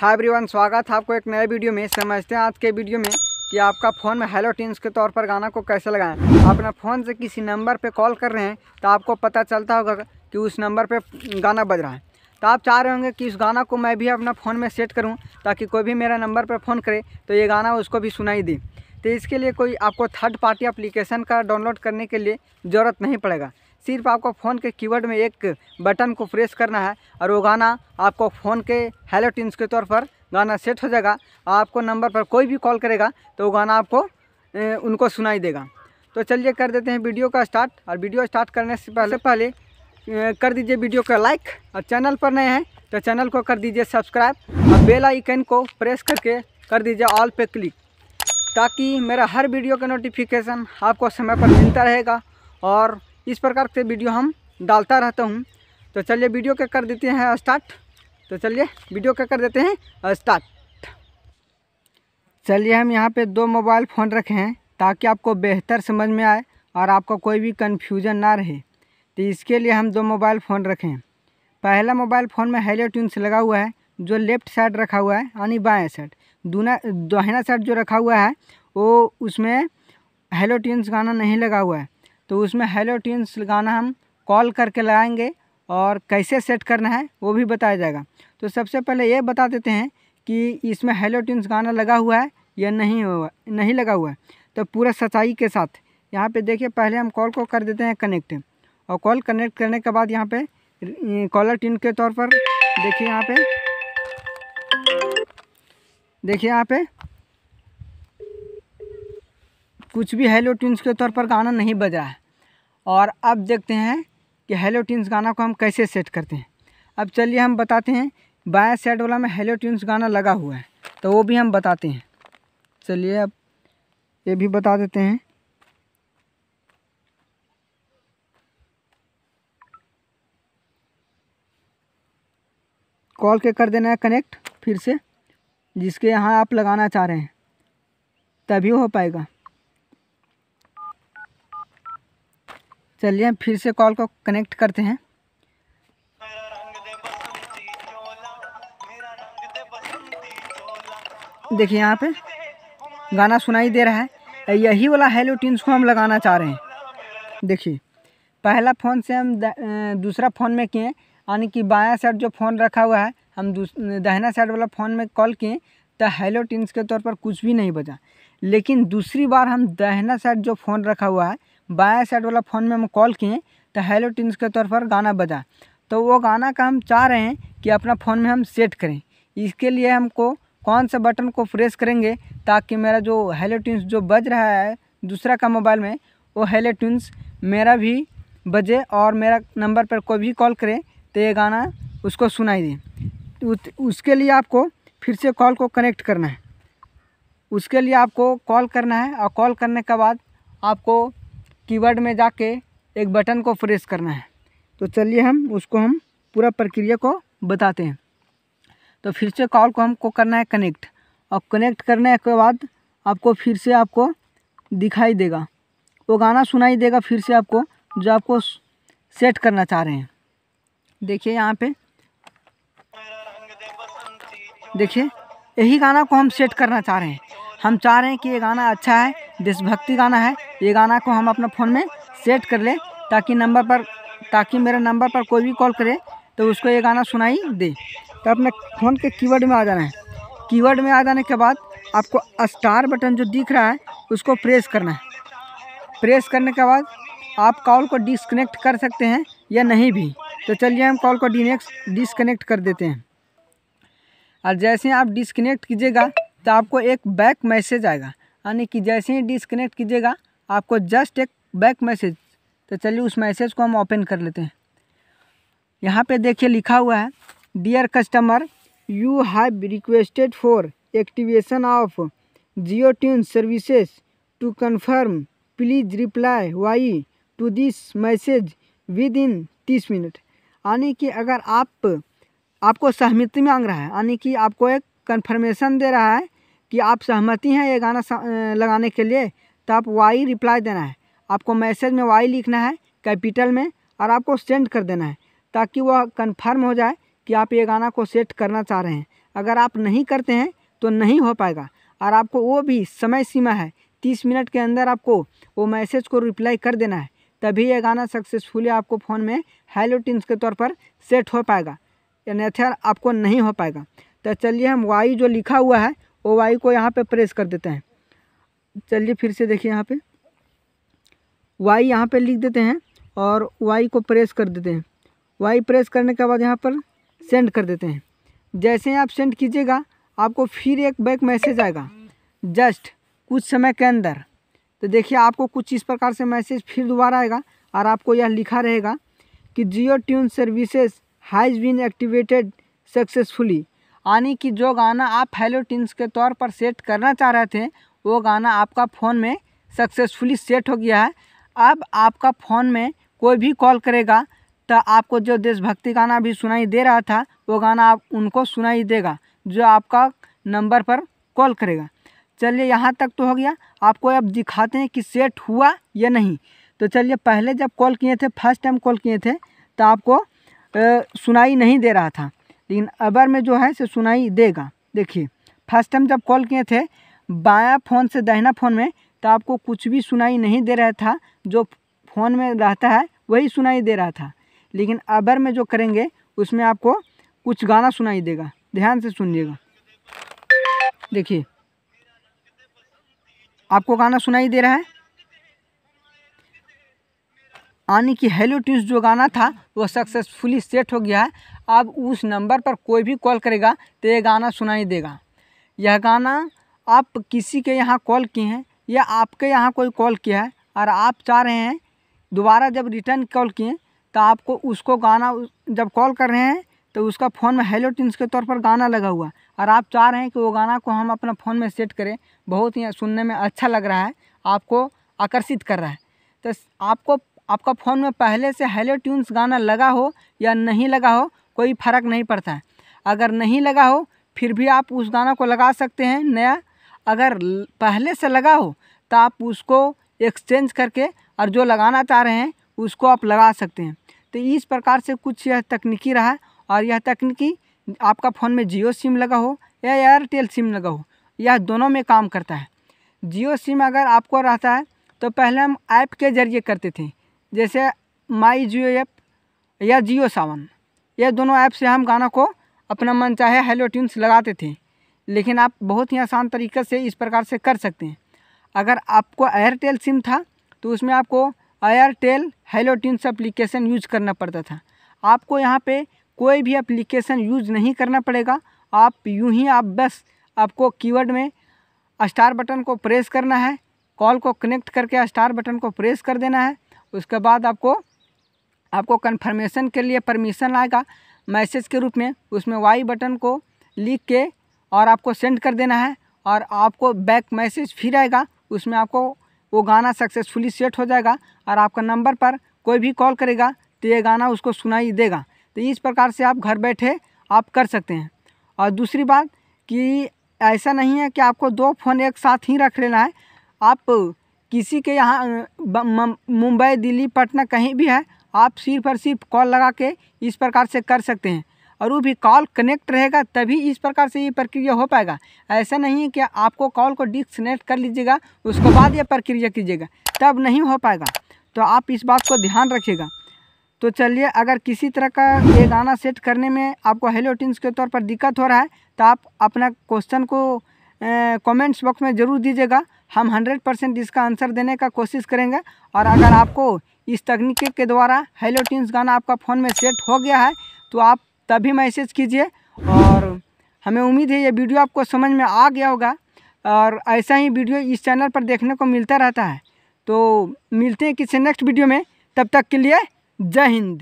hi everyone स्वागत है आपको एक नए वीडियो में समझते हैं आज के वीडियो में कि आपका फ़ोन में हेलो टीन्स के तौर पर गाना को कैसे लगाएं आप अपना फ़ोन से किसी नंबर पे कॉल कर रहे हैं तो आपको पता चलता होगा कि उस नंबर पे गाना बज रहा है तो आप चाह रहे होंगे कि उस गाना को मैं भी अपना फ़ोन में सेट करूँ ताकि कोई भी मेरा नंबर पर फ़ोन करे तो ये गाना उसको भी सुनाई दे तो इसके लिए कोई आपको थर्ड पार्टी अप्लीकेशन का डाउनलोड करने के लिए ज़रूरत नहीं पड़ेगा सिर्फ आपको फ़ोन के कीवर्ड में एक बटन को प्रेस करना है और वो गाना आपको फ़ोन के हेलो टीम्स के तौर पर गाना सेट हो जाएगा आपको नंबर पर कोई भी कॉल करेगा तो वो गाना आपको ए, उनको सुनाई देगा तो चलिए कर देते हैं वीडियो का स्टार्ट और वीडियो स्टार्ट करने से पहले पहले कर दीजिए वीडियो का लाइक और चैनल पर नए हैं तो चैनल को कर दीजिए सब्सक्राइब और बेल आइकन को प्रेस करके कर दीजिए ऑल पे क्लिक ताकि मेरा हर वीडियो का नोटिफिकेशन आपको समय पर मिलता रहेगा और इस प्रकार से वीडियो हम डालता रहता हूँ तो चलिए वीडियो क्या कर देते हैं स्टार्ट तो चलिए वीडियो क्या कर देते हैं स्टार्ट चलिए हम यहाँ पे दो मोबाइल फ़ोन रखे हैं ताकि आपको बेहतर समझ में आए और आपका कोई भी कन्फ्यूजन ना रहे तो इसके लिए हम दो मोबाइल फ़ोन रखे हैं पहला मोबाइल फ़ोन में हेलो ट्यून्स लगा हुआ है जो लेफ्ट साइड रखा हुआ है यानी बाएँ साइड दूना दोहना साइड जो रखा हुआ है वो उसमें हेलो ट्यून्स गाना नहीं लगा हुआ है तो उसमें हेलो ट्यून्स लगाना हम कॉल करके लगाएंगे और कैसे सेट करना है वो भी बताया जाएगा तो सबसे पहले ये बता देते हैं कि इसमें हेलो ट्यून्स गाना लगा हुआ है या नहीं हुआ नहीं लगा हुआ है तो पूरा सच्चाई के साथ यहाँ पे देखिए पहले हम कॉल को कर देते हैं कनेक्ट और कॉल कनेक्ट करने के बाद यहाँ पे कॉलर ट्यून के तौर पर देखिए यहाँ पे देखिए यहाँ पे कुछ भी हेलो ट्यून्स के तौर पर गाना नहीं बजा है और अब देखते हैं कि हेलो ट्यून्स गाना को हम कैसे सेट करते हैं अब चलिए हम बताते हैं बाएँ सेट वाला में हेलो ट्यून्स गाना लगा हुआ है तो वो भी हम बताते हैं चलिए अब ये भी बता देते हैं कॉल के कर देना है कनेक्ट फिर से जिसके यहाँ आप लगाना चाह रहे हैं तभी हो पाएगा चलिए हम फिर से कॉल को कनेक्ट करते हैं देखिए यहाँ पे गाना सुनाई दे रहा है यही वाला हेलो ट्यून्स को हम लगाना चाह रहे हैं देखिए पहला फ़ोन से हम दूसरा फ़ोन में किए यानी कि बायां साइड जो फ़ोन रखा हुआ है हम दहना साइड वाला फ़ोन में कॉल किए तो हेलो टिन्स के तौर पर कुछ भी नहीं बजा लेकिन दूसरी बार हम दहना साइड जो फ़ोन रखा हुआ है बाएँ साइड वाला फ़ोन में हम कॉल किए तो हेलो टीन्स के तौर पर गाना बजा तो वो गाना का हम चाह रहे हैं कि अपना फ़ोन में हम सेट करें इसके लिए हमको कौन से बटन को प्रेस करेंगे ताकि मेरा जो हेलो ट्यून्स जो बज रहा है दूसरा का मोबाइल में वो हेलो ट्यून्स मेरा भी बजे और मेरा नंबर पर कोई भी कॉल करे तो ये गाना उसको सुनाई दे उसके लिए आपको फिर से कॉल को कनेक्ट करना है उसके लिए आपको कॉल करना है और कॉल करने के बाद आपको कीवर्ड में जाके एक बटन को प्रेस करना है तो चलिए हम उसको हम पूरा प्रक्रिया को बताते हैं तो फिर से कॉल को हमको करना है कनेक्ट और कनेक्ट करने के बाद आपको फिर से आपको दिखाई देगा वो गाना सुनाई देगा फिर से आपको जो आपको सेट करना चाह रहे हैं देखिए यहाँ पे देखिए यही गाना को हम सेट करना चाह रहे हैं हम चाह रहे हैं कि ये गाना अच्छा है देशभक्ति गाना है ये गाना को हम अपना फ़ोन में सेट कर लें ताकि नंबर पर ताकि मेरे नंबर पर कोई भी कॉल करे तो उसको ये गाना सुनाई दे तो अपने फ़ोन के कीवर्ड में आ जाना है कीवर्ड में आ जाने के बाद आपको स्टार बटन जो दिख रहा है उसको प्रेस करना है प्रेस करने के बाद आप कॉल को डिसकनेक्ट कर सकते हैं या नहीं भी तो चलिए हम कॉल को डिनेक्स डिसकनेक्ट कर देते हैं और जैसे आप डिसकनेक्ट कीजिएगा तो आपको एक बैक मैसेज आएगा यानी कि जैसे ही डिसकनेक्ट कीजिएगा आपको जस्ट एक बैक मैसेज तो चलिए उस मैसेज को हम ओपन कर लेते हैं यहाँ पे देखिए लिखा हुआ है dear customer you have requested for activation of Jio tune services to confirm please reply Y to this message within तीस मिनट यानी कि अगर आप आपको सहमति मांग रहा है यानी कि आपको एक कन्फर्मेशन दे रहा है कि आप सहमति हैं ये गाना लगाने के लिए तो आप वाई रिप्लाई देना है आपको मैसेज में वाई लिखना है कैपिटल में और आपको सेंड कर देना है ताकि वह कंफर्म हो जाए कि आप ये गाना को सेट करना चाह रहे हैं अगर आप नहीं करते हैं तो नहीं हो पाएगा और आपको वो भी समय सीमा है तीस मिनट के अंदर आपको वो मैसेज को रिप्लाई कर देना है तभी यह गाना सक्सेसफुली आपको फ़ोन में हेलो टिन्स के तौर पर सेट हो पाएगा अन्यथा आपको नहीं हो पाएगा तो चलिए हम वाई जो लिखा हुआ है वो वाई को यहाँ पे प्रेस कर देते हैं चलिए फिर से देखिए यहाँ पे वाई यहाँ पे लिख देते हैं और वाई को प्रेस कर देते हैं वाई प्रेस करने के बाद यहाँ पर सेंड कर देते हैं जैसे ही आप सेंड कीजिएगा आपको फिर एक बैक मैसेज आएगा जस्ट कुछ समय के अंदर तो देखिए आपको कुछ इस प्रकार से मैसेज फिर दोबारा आएगा और आपको यह लिखा रहेगा कि Jio tune services has been activated successfully यानी कि जो गाना आप हेलो टीन्स के तौर पर सेट करना चाह रहे थे वो गाना आपका फ़ोन में सक्सेसफुली सेट हो गया है अब आपका फ़ोन में कोई भी कॉल करेगा तो आपको जो देशभक्ति गाना भी सुनाई दे रहा था वो गाना आप उनको सुनाई देगा जो आपका नंबर पर कॉल करेगा चलिए यहाँ तक तो हो गया आपको अब दिखाते हैं कि सेट हुआ या नहीं तो चलिए पहले जब कॉल किए थे फर्स्ट टाइम कॉल किए थे तो आपको ए, सुनाई नहीं दे रहा था लेकिन अबर में जो है से सुनाई देगा देखिए फर्स्ट टाइम जब कॉल किए थे बाया फ़ोन से दहना फ़ोन में तो आपको कुछ भी सुनाई नहीं दे रहा था जो फ़ोन में रहता है वही सुनाई दे रहा था लेकिन अबर में जो करेंगे उसमें आपको कुछ गाना सुनाई देगा ध्यान से सुनिएगा देखिए आपको गाना सुनाई दे रहा है यानी कि हेलो ट्यूज जो गाना था वो सक्सेसफुली सेट हो गया है अब उस नंबर पर कोई भी कॉल करेगा तो ये गाना सुनाई देगा यह गाना आप किसी के यहाँ कॉल किए हैं या आपके यहाँ कोई कॉल किया है और आप चाह रहे हैं दोबारा जब रिटर्न कॉल किए तो आपको उसको गाना जब कॉल कर रहे हैं तो उसका फ़ोन में हेलो टिन्स के तौर पर गाना लगा हुआ और आप चाह रहे हैं कि वो गाना को हम अपना फ़ोन में सेट करें बहुत ही सुनने में अच्छा लग रहा है आपको आकर्षित कर रहा है तो आपको आपका फ़ोन में पहले से हेलो ट्यून्स गाना लगा हो या नहीं लगा हो कोई फ़र्क नहीं पड़ता है अगर नहीं लगा हो फिर भी आप उस गाना को लगा सकते हैं नया अगर पहले से लगा हो तो आप उसको एक्सचेंज करके और जो लगाना चाह रहे हैं उसको आप लगा सकते हैं तो इस प्रकार से कुछ यह तकनीकी रहा और यह तकनीकी आपका फ़ोन में जियो सिम लगा हो या एयरटेल सिम लगा हो यह दोनों में काम करता है जियो सिम अगर आपको रहता है तो पहले हम ऐप के ज़रिए करते थे जैसे माई जियो ऐप या जियो सावन ये दोनों ऐप से हम गाना को अपना मन चाहे हेलो ट्यून्स लगाते थे लेकिन आप बहुत ही आसान तरीके से इस प्रकार से कर सकते हैं अगर आपको एयरटेल सिम था तो उसमें आपको Airtel hello tunes application use करना पड़ता था आपको यहाँ पे कोई भी एप्लीकेशन यूज नहीं करना पड़ेगा आप यूं ही आप बस आपको कीवर्ड में स्टार बटन को प्रेस करना है कॉल को कनेक्ट करके स्टार बटन को प्रेस कर देना है उसके बाद आपको आपको कन्फर्मेशन के लिए परमिशन आएगा मैसेज के रूप में उसमें वाई बटन को लिख के और आपको सेंड कर देना है और आपको बैक मैसेज फिर आएगा उसमें आपको वो गाना सक्सेसफुली सेट हो जाएगा और आपका नंबर पर कोई भी कॉल करेगा तो ये गाना उसको सुनाई देगा तो इस प्रकार से आप घर बैठे आप कर सकते हैं और दूसरी बात कि ऐसा नहीं है कि आपको दो फ़ोन एक साथ ही रख लेना है आप किसी के यहाँ मुंबई दिल्ली पटना कहीं भी है आप सिर्फ और सिर्फ कॉल लगा के इस प्रकार से कर सकते हैं और वो भी कॉल कनेक्ट रहेगा तभी इस प्रकार से ये प्रक्रिया हो पाएगा ऐसा नहीं है कि आपको कॉल को डिसकनेक्ट कर लीजिएगा उसके बाद ये प्रक्रिया कीजिएगा तब नहीं हो पाएगा तो आप इस बात को ध्यान रखिएगा तो चलिए अगर किसी तरह का ये गाना सेट करने में आपको हेलो टीन्स के तौर पर दिक्कत हो रहा है तो आप अपना क्वेश्चन को कमेंट्स बॉक्स में ज़रूर दीजिएगा हम 100 परसेंट इसका आंसर देने का कोशिश करेंगे और अगर आपको इस तकनीक के द्वारा हेलो टीन्स गाना आपका फ़ोन में सेट हो गया है तो आप तभी मैसेज कीजिए और हमें उम्मीद है ये वीडियो आपको समझ में आ गया होगा और ऐसा ही वीडियो इस चैनल पर देखने को मिलता रहता है तो मिलते हैं किसी नेक्स्ट वीडियो में तब तक के लिए जय हिंद